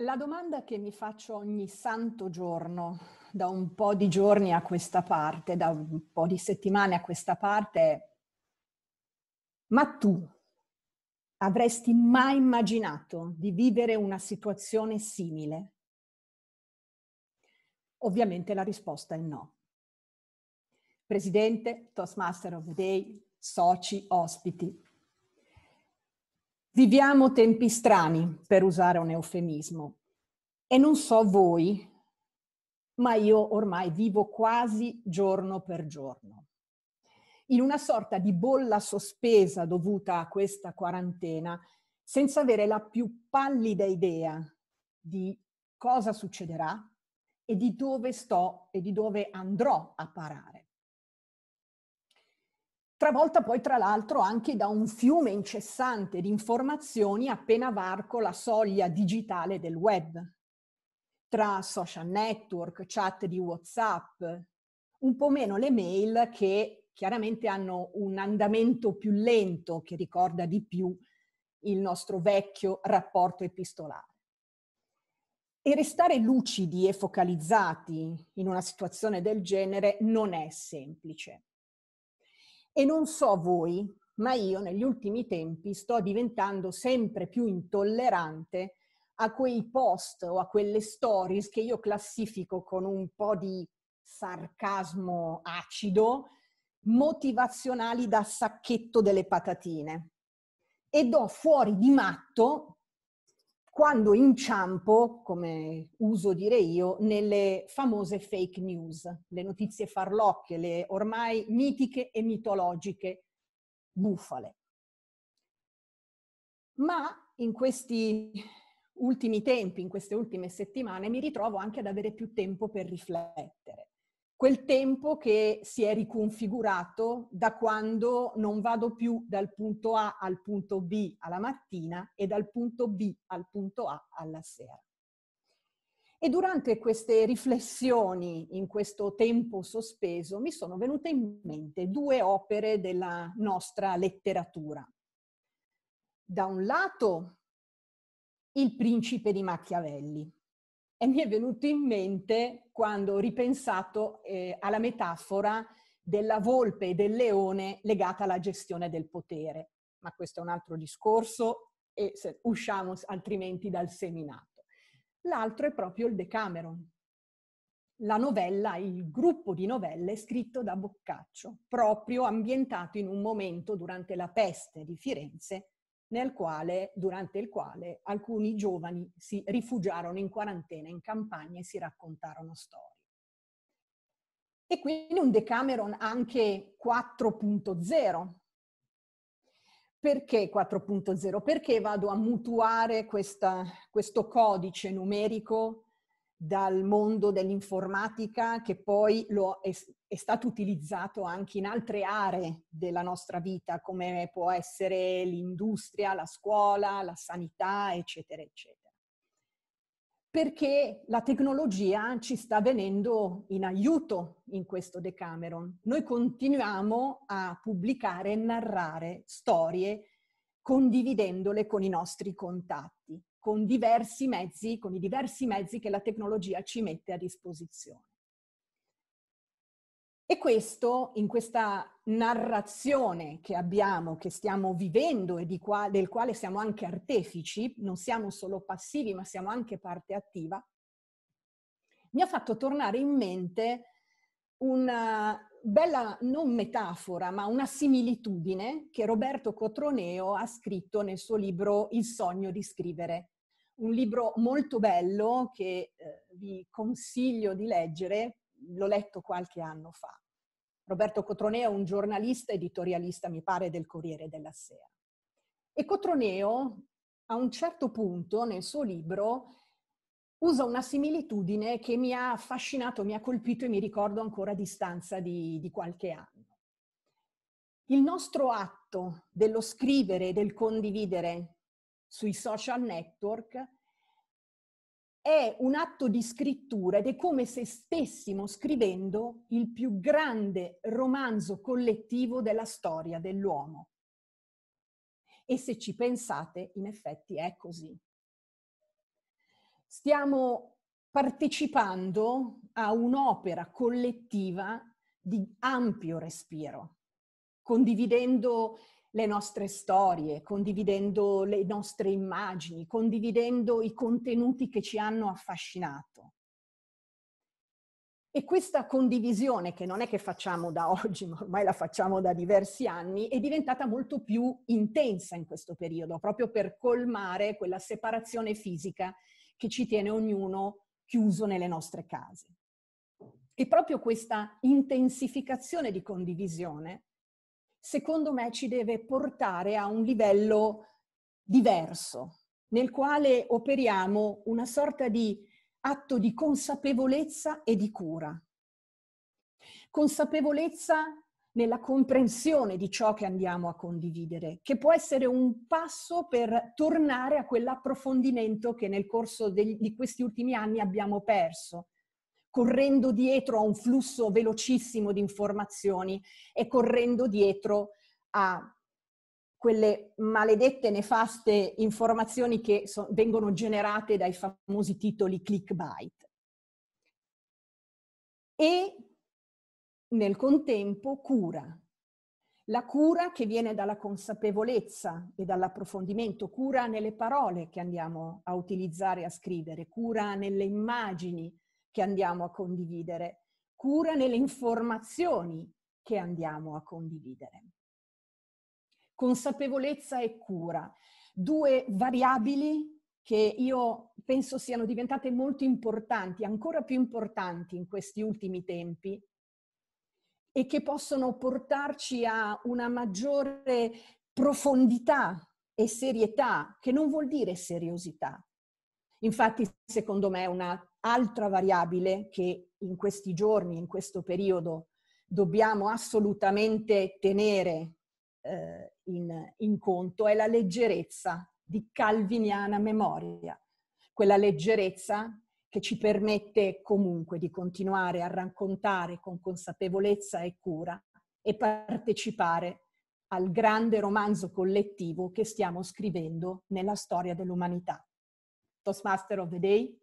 La domanda che mi faccio ogni santo giorno, da un po' di giorni a questa parte, da un po' di settimane a questa parte, è ma tu avresti mai immaginato di vivere una situazione simile? Ovviamente la risposta è no. Presidente, Toastmaster of the Day, soci, ospiti, Viviamo tempi strani, per usare un eufemismo. E non so voi, ma io ormai vivo quasi giorno per giorno. In una sorta di bolla sospesa dovuta a questa quarantena, senza avere la più pallida idea di cosa succederà e di dove sto e di dove andrò a parare travolta poi tra l'altro anche da un fiume incessante di informazioni appena varco la soglia digitale del web, tra social network, chat di WhatsApp, un po' meno le mail che chiaramente hanno un andamento più lento che ricorda di più il nostro vecchio rapporto epistolare. E restare lucidi e focalizzati in una situazione del genere non è semplice. E non so voi, ma io negli ultimi tempi sto diventando sempre più intollerante a quei post o a quelle stories che io classifico con un po' di sarcasmo acido, motivazionali da sacchetto delle patatine. E do fuori di matto quando inciampo, come uso dire io, nelle famose fake news, le notizie farlocche, le ormai mitiche e mitologiche bufale. Ma in questi ultimi tempi, in queste ultime settimane, mi ritrovo anche ad avere più tempo per riflettere quel tempo che si è riconfigurato da quando non vado più dal punto A al punto B alla mattina e dal punto B al punto A alla sera. E durante queste riflessioni, in questo tempo sospeso, mi sono venute in mente due opere della nostra letteratura. Da un lato, Il principe di Machiavelli, e mi è venuto in mente quando ho ripensato eh, alla metafora della volpe e del leone legata alla gestione del potere. Ma questo è un altro discorso e usciamo altrimenti dal seminato. L'altro è proprio il Decameron, la novella, il gruppo di novelle scritto da Boccaccio, proprio ambientato in un momento durante la peste di Firenze nel quale, durante il quale alcuni giovani si rifugiarono in quarantena in campagna e si raccontarono storie. E quindi un Decameron anche 4.0. Perché 4.0? Perché vado a mutuare questa, questo codice numerico dal mondo dell'informatica che poi lo è, è, stato utilizzato anche in altre aree della nostra vita, come può essere l'industria, la scuola, la sanità, eccetera, eccetera. Perché la tecnologia ci sta venendo in aiuto in questo Decameron. Noi continuiamo a pubblicare e narrare storie condividendole con i nostri contatti con diversi mezzi, con i diversi mezzi che la tecnologia ci mette a disposizione. E questo, in questa narrazione che abbiamo, che stiamo vivendo e qua, del quale siamo anche artefici, non siamo solo passivi, ma siamo anche parte attiva, mi ha fatto tornare in mente una bella, non metafora, ma una similitudine che Roberto Cotroneo ha scritto nel suo libro Il sogno di scrivere un libro molto bello che eh, vi consiglio di leggere, l'ho letto qualche anno fa. Roberto Cotroneo è un giornalista editorialista, mi pare, del Corriere della Sera. E Cotroneo a un certo punto nel suo libro usa una similitudine che mi ha affascinato, mi ha colpito e mi ricordo ancora a distanza di, di qualche anno. Il nostro atto dello scrivere, del condividere, sui social network, è un atto di scrittura ed è come se stessimo scrivendo il più grande romanzo collettivo della storia dell'uomo. E se ci pensate, in effetti è così. Stiamo partecipando a un'opera collettiva di ampio respiro, condividendo le nostre storie, condividendo le nostre immagini, condividendo i contenuti che ci hanno affascinato. E questa condivisione, che non è che facciamo da oggi, ma ormai la facciamo da diversi anni, è diventata molto più intensa in questo periodo, proprio per colmare quella separazione fisica che ci tiene ognuno chiuso nelle nostre case. E proprio questa intensificazione di condivisione secondo me ci deve portare a un livello diverso, nel quale operiamo una sorta di atto di consapevolezza e di cura. Consapevolezza nella comprensione di ciò che andiamo a condividere, che può essere un passo per tornare a quell'approfondimento che nel corso degli, di questi ultimi anni abbiamo perso correndo dietro a un flusso velocissimo di informazioni e correndo dietro a quelle maledette, nefaste informazioni che so- vengono generate dai famosi titoli clickbait. E nel contempo cura. La cura che viene dalla consapevolezza e dall'approfondimento, cura nelle parole che andiamo a utilizzare e a scrivere, cura nelle immagini, che andiamo a condividere, cura nelle informazioni che andiamo a condividere. Consapevolezza e cura, due variabili che io penso siano diventate molto importanti, ancora più importanti in questi ultimi tempi, e che possono portarci a una maggiore profondità e serietà, che non vuol dire seriosità. Infatti, secondo me, una Altra variabile che in questi giorni, in questo periodo, dobbiamo assolutamente tenere eh, in, in conto è la leggerezza di calviniana memoria, quella leggerezza che ci permette comunque di continuare a raccontare con consapevolezza e cura e partecipare al grande romanzo collettivo che stiamo scrivendo nella storia dell'umanità. Toastmaster of the Day.